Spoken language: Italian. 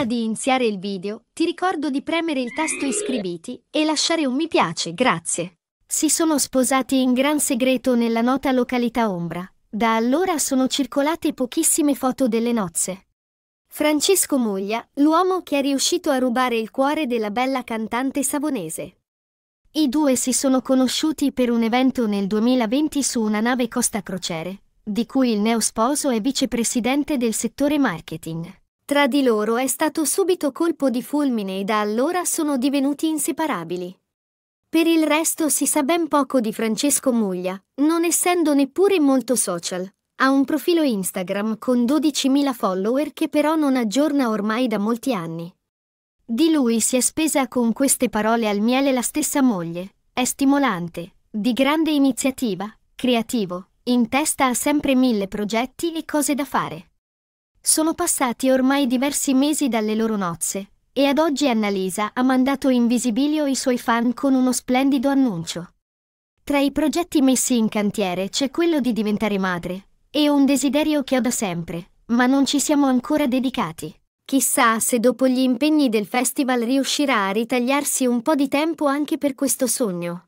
Prima di iniziare il video, ti ricordo di premere il tasto iscriviti e lasciare un mi piace, grazie. Si sono sposati in gran segreto nella nota località Ombra. Da allora sono circolate pochissime foto delle nozze. Francesco Muglia, l'uomo che è riuscito a rubare il cuore della bella cantante savonese. I due si sono conosciuti per un evento nel 2020 su una nave Costa Crociere, di cui il neo sposo è vicepresidente del settore marketing. Tra di loro è stato subito colpo di fulmine e da allora sono divenuti inseparabili. Per il resto si sa ben poco di Francesco Muglia, non essendo neppure molto social. Ha un profilo Instagram con 12.000 follower che però non aggiorna ormai da molti anni. Di lui si è spesa con queste parole al miele la stessa moglie. È stimolante, di grande iniziativa, creativo, in testa ha sempre mille progetti e cose da fare. Sono passati ormai diversi mesi dalle loro nozze, e ad oggi Annalisa ha mandato in visibilio i suoi fan con uno splendido annuncio. Tra i progetti messi in cantiere c'è quello di diventare madre, e un desiderio che ho da sempre, ma non ci siamo ancora dedicati. Chissà se dopo gli impegni del festival riuscirà a ritagliarsi un po' di tempo anche per questo sogno.